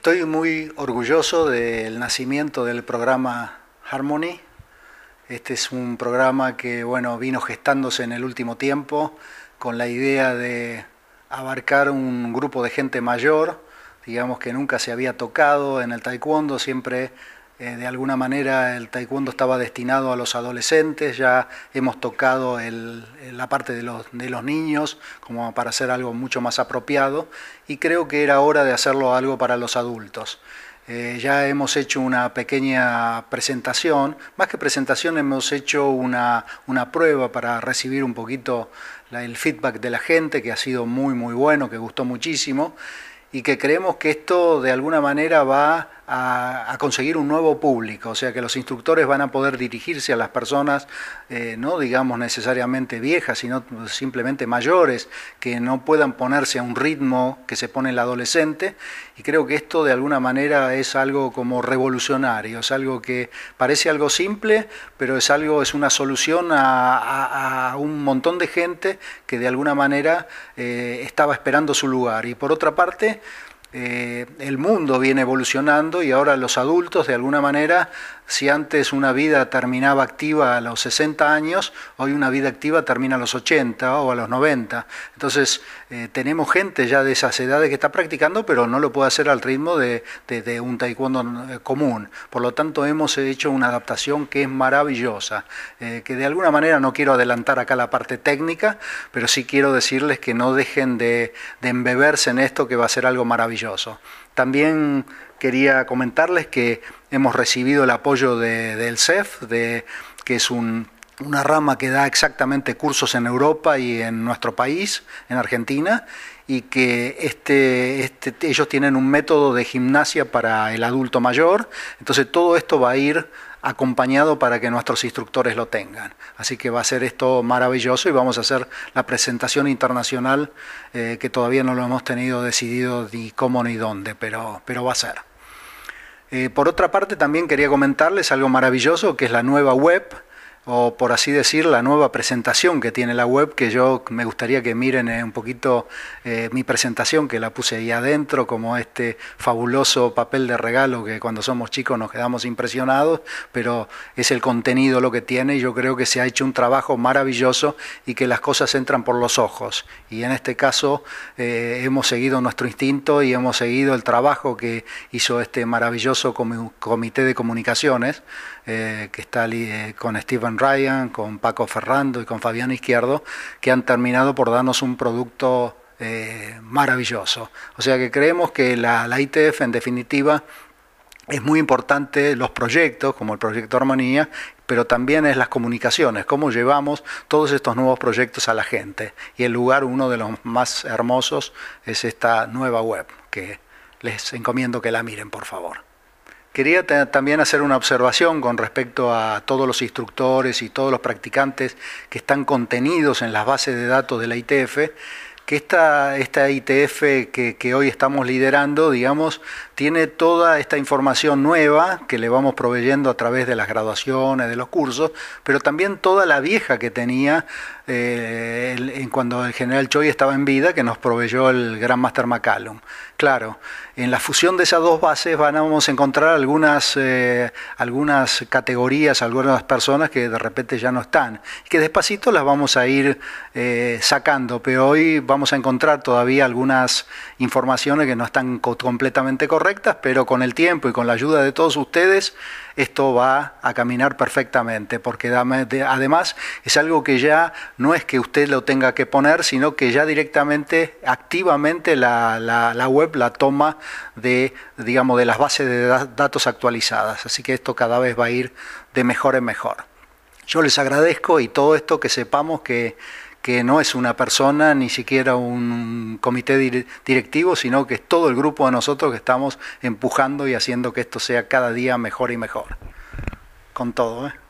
Estoy muy orgulloso del nacimiento del programa Harmony. Este es un programa que bueno, vino gestándose en el último tiempo con la idea de abarcar un grupo de gente mayor, digamos que nunca se había tocado en el taekwondo, siempre eh, de alguna manera el taekwondo estaba destinado a los adolescentes, ya hemos tocado la parte de los, niños como para hacer algo mucho más apropiado y creo que era hora de hacerlo algo para los adultos. Eh, ya hemos hecho una pequeña presentación, más que presentación hemos hecho una, prueba para recibir un poquito el feedback de la gente, que ha sido muy muy bueno, que gustó muchísimo y que creemos que esto de alguna manera va a, conseguir un nuevo público, o sea que los instructores van a poder dirigirse a las personas, eh, no digamos necesariamente viejas, sino simplemente mayores, que no puedan ponerse a un ritmo que se pone el adolescente, y creo que esto de alguna manera es algo como revolucionario, es algo que parece algo simple, pero es algo, es una solución a, un montón de gente que de alguna manera eh, estaba esperando su lugar. Y por otra parte, eh, el mundo viene evolucionando y ahora los adultos de alguna manera si antes una vida terminaba activa a los 60 años, hoy una vida activa termina a los 80 o a los 90. Entonces, eh, tenemos gente ya de esas edades que está practicando, pero no lo puede hacer al ritmo de, un taekwondo eh, común. Por lo tanto, hemos hecho una adaptación que es maravillosa, eh, que de alguna manera no quiero adelantar acá la parte técnica, pero sí quiero decirles que no dejen de, de embeberse en esto que va a ser algo maravilloso. También quería comentarles que hemos recibido el apoyo del CEF, que es una rama que da exactamente cursos en Europa y en nuestro país, en Argentina, y que este, este ellos tienen un método de gimnasia para el adulto mayor. Entonces todo esto va a ir acompañado para que nuestros instructores lo tengan. Así que va a ser esto maravilloso y vamos a hacer la presentación internacional eh, que todavía no lo hemos tenido decidido ni cómo ni dónde, pero, pero va a ser. Eh, por otra parte, también quería comentarles algo maravilloso que es la nueva web o por así decir, la nueva presentación que tiene la web, que yo me gustaría que miren eh, un poquito eh, mi presentación, que la puse ahí adentro, como este fabuloso papel de regalo que cuando somos chicos nos quedamos impresionados, pero es el contenido lo que tiene y yo creo que se ha hecho un trabajo maravilloso y que las cosas entran por los ojos. Y en este caso eh, hemos seguido nuestro instinto y hemos seguido el trabajo que hizo este maravilloso comité de comunicaciones, que está con Steven Ryan, con Paco Ferrando y con Fabián Izquierdo, que han terminado por darnos un producto eh, maravilloso. O sea que creemos que la ITF, en definitiva, es muy importante los proyectos, como el proyecto Armonía, pero también es las comunicaciones, cómo llevamos todos estos nuevos proyectos a la gente. Y el lugar, uno de los más hermosos, es esta nueva web, que les encomiendo que la miren, por favor. Quería también hacer una observación con respecto a todos los instructores y todos los practicantes que están contenidos en las bases de datos de la ITF, que esta, esta ITF que, que, hoy estamos liderando, digamos, tiene toda esta información nueva que le vamos proveyendo a través de las graduaciones, de los cursos, pero también toda la vieja que tenía eh, en cuando el general Choi estaba en vida, que nos proveyó el Gran Master McCallum. Claro, en la fusión de esas dos bases vamos a encontrar algunas, eh, algunas categorías, algunas personas que de repente ya no están, que despacito las vamos a ir eh, sacando, pero hoy vamos a encontrar todavía algunas informaciones que no están completamente correctas, pero con el tiempo y con la ayuda de todos ustedes, esto va a caminar perfectamente, porque además es algo que ya no es que usted lo tenga que poner, sino que ya directamente, activamente la, web la toma de, digamos, de las bases de datos actualizadas. Así que esto cada vez va a ir de mejor en mejor. Yo les agradezco y todo esto que sepamos que que no es una persona, ni siquiera un comité directivo, sino que es todo el grupo de nosotros que estamos empujando y haciendo que esto sea cada día mejor y mejor. Con todo, ¿eh?